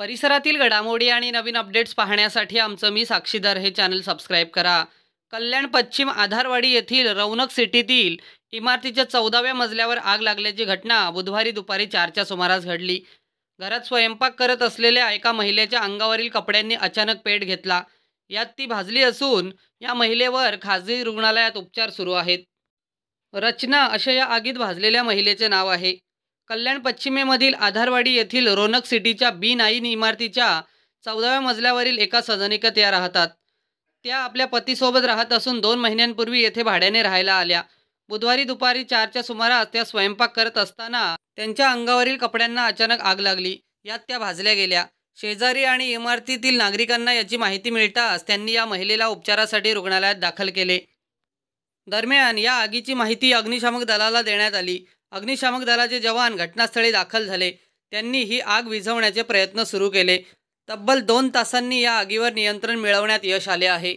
परिसरातील घडामोडी आणि नवीन अपडेट्स पाहण्यासाठी आमचं मी साक्षीदार हे चॅनल सबस्क्राईब करा कल्याण पश्चिम आधारवाडी येथील रौनक सिटीतील इमारतीच्या चौदाव्या मजल्यावर आग लागल्याची घटना बुधवारी दुपारी चारच्या सुमारास घडली घरात स्वयंपाक करत असलेल्या एका महिलेच्या अंगावरील कपड्यांनी अचानक पेट घेतला यात ती भाजली असून या महिलेवर खाजगी रुग्णालयात उपचार सुरू आहेत रचना अशा या आगीत भाजलेल्या महिलेचे नाव आहे कल्याण पश्चिमेमधील आधारवाडी येथील रोनक सिटीच्या बी नाईन इमारतीच्या चौदाव्या मजल्यावरील एका सजनिकत त्या राहतात त्या आपल्या पतीसोबत राहत असून दोन महिन्यांपूर्वी येथे भाड्याने राहायला आल्या बुधवारी दुपारी चारच्या सुमारास त्या स्वयंपाक करत असताना त्यांच्या अंगावरील कपड्यांना अचानक आग लागली यात त्या भाजल्या गेल्या शेजारी आणि इमारतीतील नागरिकांना याची माहिती मिळताच त्यांनी या महिलेला उपचारासाठी रुग्णालयात दाखल केले दरम्यान या आगीची माहिती अग्निशामक दलाला देण्यात आली अग्निशामक दलाचे जवान घटनास्थळी दाखल झाले त्यांनी ही आग विझवण्याचे प्रयत्न सुरू केले तब्बल दोन तासांनी या आगीवर नियंत्रण मिळवण्यात यश आले आहे